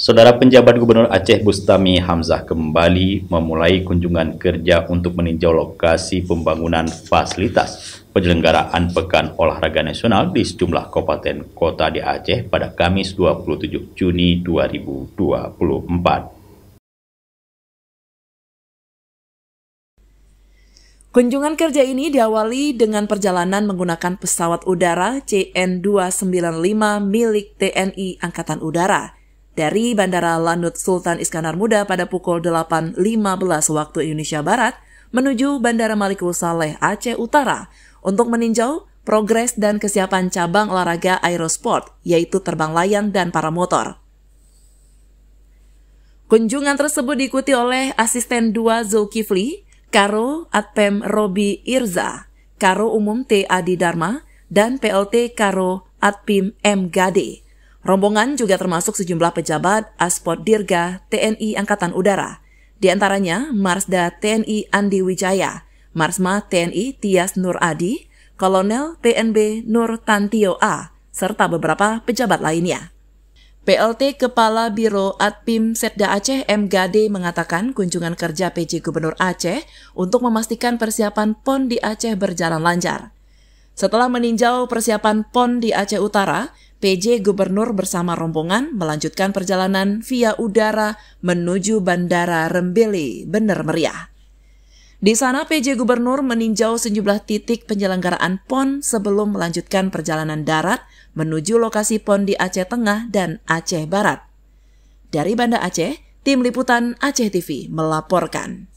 Saudara penjabat Gubernur Aceh Bustami Hamzah kembali memulai kunjungan kerja untuk meninjau lokasi pembangunan fasilitas penyelenggaraan Pekan Olahraga Nasional di sejumlah kabupaten kota di Aceh pada Kamis 27 Juni 2024. Kunjungan kerja ini diawali dengan perjalanan menggunakan pesawat udara CN-295 milik TNI Angkatan Udara dari Bandara Lanut Sultan Iskandar Muda pada pukul 8.15 waktu Indonesia Barat menuju Bandara Malikul Saleh Aceh Utara untuk meninjau progres dan kesiapan cabang olahraga aerosport, yaitu terbang layang dan para motor. Kunjungan tersebut diikuti oleh asisten 2 Zulkifli, Karo Atpem Robi Irza, Karo Umum T. Adi Dharma, dan PLT Karo Atpim M. Gade. Rombongan juga termasuk sejumlah pejabat Aspot Dirga TNI Angkatan Udara, di antaranya Marsda TNI Andi Wijaya, Marsma TNI Tias Nur Adi, Kolonel PNB Nur Tantio A, serta beberapa pejabat lainnya. PLT Kepala Biro Adpim Setda Aceh MGD mengatakan kunjungan kerja PJ Gubernur Aceh untuk memastikan persiapan PON di Aceh berjalan lancar. Setelah meninjau persiapan PON di Aceh Utara, PJ Gubernur bersama rombongan melanjutkan perjalanan via udara menuju Bandara Rembele, bener meriah. Di sana PJ Gubernur meninjau sejumlah titik penyelenggaraan PON sebelum melanjutkan perjalanan darat menuju lokasi PON di Aceh Tengah dan Aceh Barat. Dari Banda Aceh, Tim Liputan Aceh TV melaporkan.